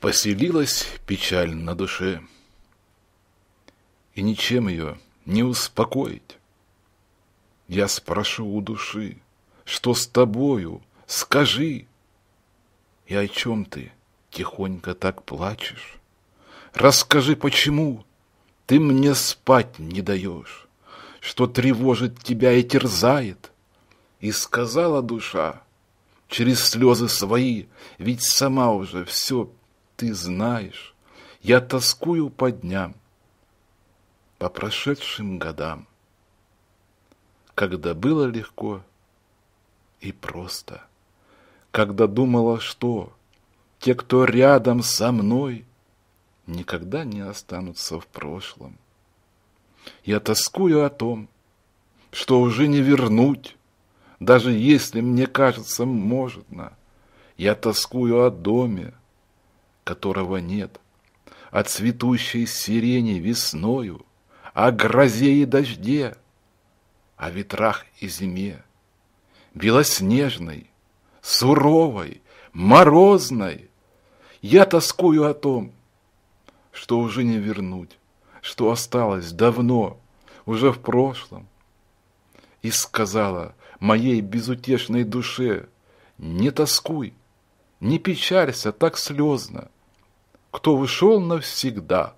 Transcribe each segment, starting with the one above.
поселилась печаль на душе. И ничем ее не успокоить. Я спрошу у души, что с тобою, скажи. И о чем ты тихонько так плачешь? Расскажи, почему ты мне спать не даешь, Что тревожит тебя и терзает. И сказала душа через слезы свои, Ведь сама уже все ты знаешь, я тоскую по дням, по прошедшим годам, когда было легко и просто, когда думала, что те, кто рядом со мной, никогда не останутся в прошлом. Я тоскую о том, что уже не вернуть, даже если мне кажется, можно. Я тоскую о доме, которого нет, о цветущей сирени весною, о грозе и дожде, о ветрах и зиме, белоснежной, суровой, морозной. Я тоскую о том, что уже не вернуть, что осталось давно, уже в прошлом. И сказала моей безутешной душе, не тоскуй, не печалься так слезно, кто ушел навсегда,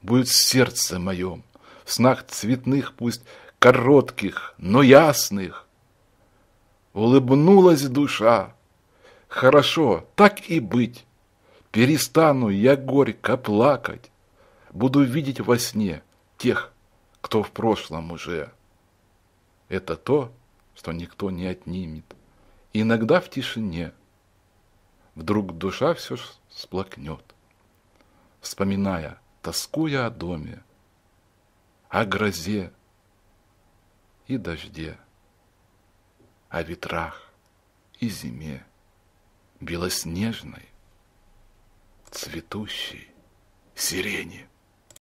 будет в сердце моем, в снах цветных, пусть коротких, но ясных. Улыбнулась душа. Хорошо, так и быть. Перестану я горько плакать. Буду видеть во сне тех, кто в прошлом уже. Это то, что никто не отнимет. Иногда в тишине. Вдруг душа все сплакнет вспоминая, тоскуя о доме, о грозе и дожде, о ветрах и зиме, белоснежной, цветущей сирени.